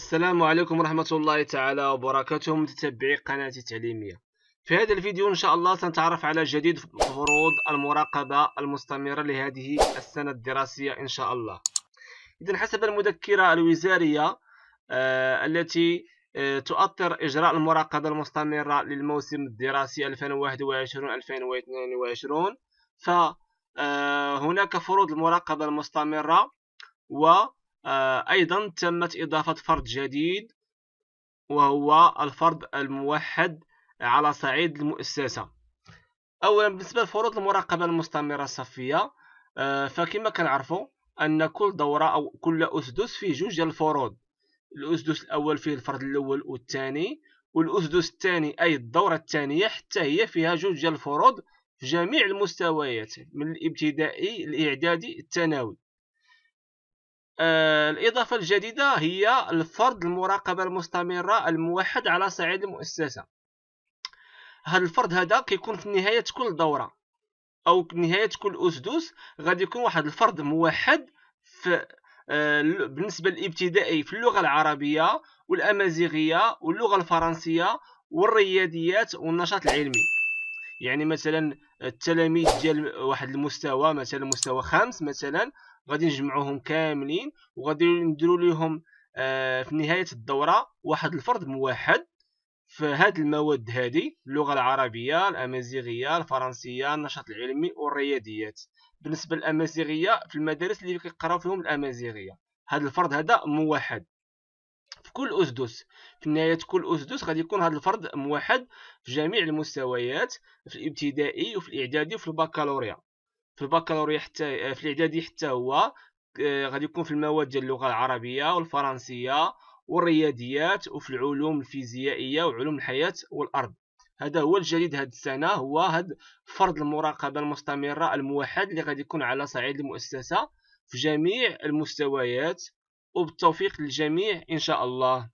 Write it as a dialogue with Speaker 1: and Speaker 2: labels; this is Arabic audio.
Speaker 1: السلام عليكم ورحمة الله تعالى وبركاته متتبعي قناتي التعليمية في هذا الفيديو إن شاء الله سنتعرف على جديد فروض المراقبة المستمرة لهذه السنة الدراسية إن شاء الله إذا حسب المذكرة الوزارية آه التي آه تؤطر إجراء المراقبة المستمرة للموسم الدراسي 2021-2022 فهناك آه، فروض المراقبة المستمرة و آه، أيضا تمت إضافة فرد جديد وهو الفرد الموحد على صعيد المؤسسة أولا بالنسبة لفروض المراقبة المستمرة الصفية آه، فكما كنعرفوا أن كل دورة أو كل أسدس فيه جوج ديال الفروض الأسدس الأول فيه الفرد الأول والثاني والأسدس الثاني أي الدورة الثانية حتى هي فيها جوج ديال الفروض في جميع المستويات من الابتدائي الإعدادي الثانوي آه، الإضافة الجديدة هي الفرض المراقبة المستمرة الموحد على صعيد المؤسسة هذا الفرض هذا كيكون في نهاية كل دورة أو نهاية كل أسدس غادي يكون واحد الفرض موحد في آه، بالنسبة للابتدائي في اللغة العربية والأمازيغية واللغة الفرنسية والرياضيات والنشاط العلمي يعني مثلا التلاميذ ديال واحد المستوى مثلا مستوى خمس مثلا غادي نجمعوهم كاملين وغادي نديرو ليهم آه في نهايه الدوره واحد الفرد موحد في هاد المواد هادي اللغه العربيه الامازيغيه الفرنسيه النشاط العلمي والرياضيات بالنسبه للامازيغيه في المدارس اللي كيقراو فيهم الامازيغيه هاد الفرد هذا موحد في كل أسدس في نهاية كل أسدس غادي يكون هذا الفرد موحد في جميع المستويات في الابتدائي وفي الإعدادي وفي البكالوريا في البكالوريا حتى آه، في الإعدادي حتى هو آه، غادي يكون في المواد ديال اللغة العربية والفرنسية والرياضيات وفي العلوم الفيزيائية وعلوم الحياة والأرض هذا هو الجديد هذه السنة هو هذا فرض المراقبة المستمرة الموحد اللي غادي يكون على صعيد المؤسسة في جميع المستويات وبالتوفيق للجميع إن شاء الله